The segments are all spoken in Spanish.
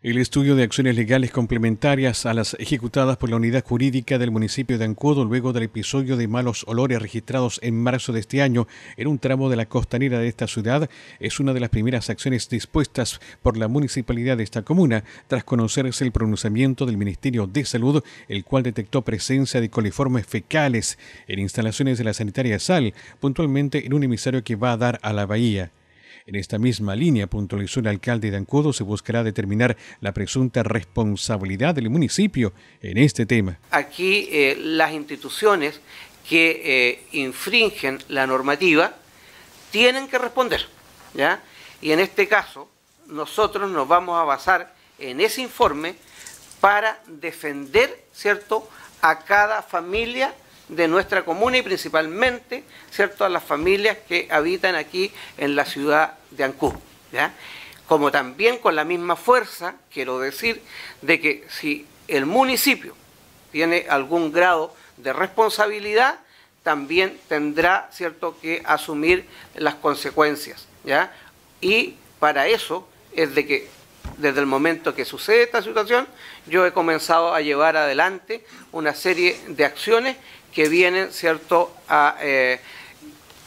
El estudio de acciones legales complementarias a las ejecutadas por la unidad jurídica del municipio de Ancudo luego del episodio de malos olores registrados en marzo de este año en un tramo de la costanera de esta ciudad es una de las primeras acciones dispuestas por la municipalidad de esta comuna tras conocerse el pronunciamiento del Ministerio de Salud, el cual detectó presencia de coliformes fecales en instalaciones de la sanitaria Sal, puntualmente en un emisario que va a dar a la bahía. En esta misma línea, puntualizó el alcalde de Ancudo, se buscará determinar la presunta responsabilidad del municipio en este tema. Aquí eh, las instituciones que eh, infringen la normativa tienen que responder. ¿ya? Y en este caso, nosotros nos vamos a basar en ese informe para defender, ¿cierto?, a cada familia de nuestra comuna y principalmente ¿cierto? a las familias que habitan aquí en la ciudad de Ancú. ¿ya? Como también con la misma fuerza, quiero decir, de que si el municipio tiene algún grado de responsabilidad, también tendrá cierto que asumir las consecuencias. ¿ya? Y para eso es de que desde el momento que sucede esta situación, yo he comenzado a llevar adelante una serie de acciones que vienen, ¿cierto?, a eh,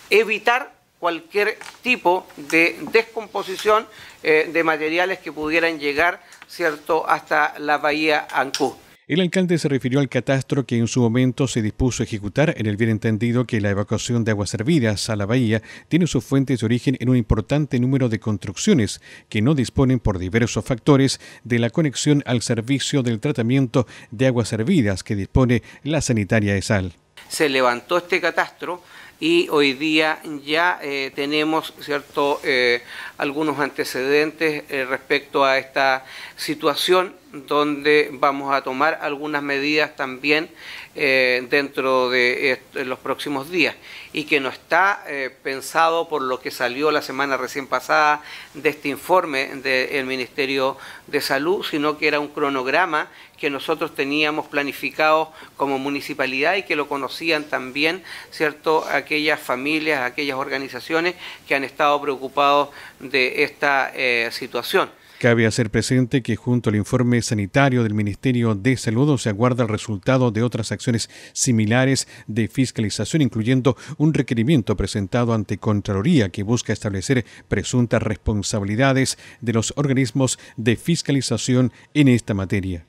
evitar cualquier tipo de descomposición eh, de materiales que pudieran llegar, ¿cierto?, hasta la bahía Ancú. El alcalde se refirió al catastro que en su momento se dispuso a ejecutar en el bien entendido que la evacuación de aguas servidas a la bahía tiene sus fuentes de origen en un importante número de construcciones que no disponen por diversos factores de la conexión al servicio del tratamiento de aguas servidas que dispone la sanitaria de sal. Se levantó este catastro y hoy día ya eh, tenemos cierto eh, algunos antecedentes eh, respecto a esta situación donde vamos a tomar algunas medidas también eh, dentro de los próximos días y que no está eh, pensado por lo que salió la semana recién pasada de este informe del Ministerio de Salud, sino que era un cronograma que nosotros teníamos planificado como municipalidad y que lo conocían también, ¿cierto?, aquellas familias, aquellas organizaciones que han estado preocupados de esta eh, situación. Cabe hacer presente que junto al informe sanitario del Ministerio de Salud se aguarda el resultado de otras acciones similares de fiscalización, incluyendo un requerimiento presentado ante Contraloría que busca establecer presuntas responsabilidades de los organismos de fiscalización en esta materia.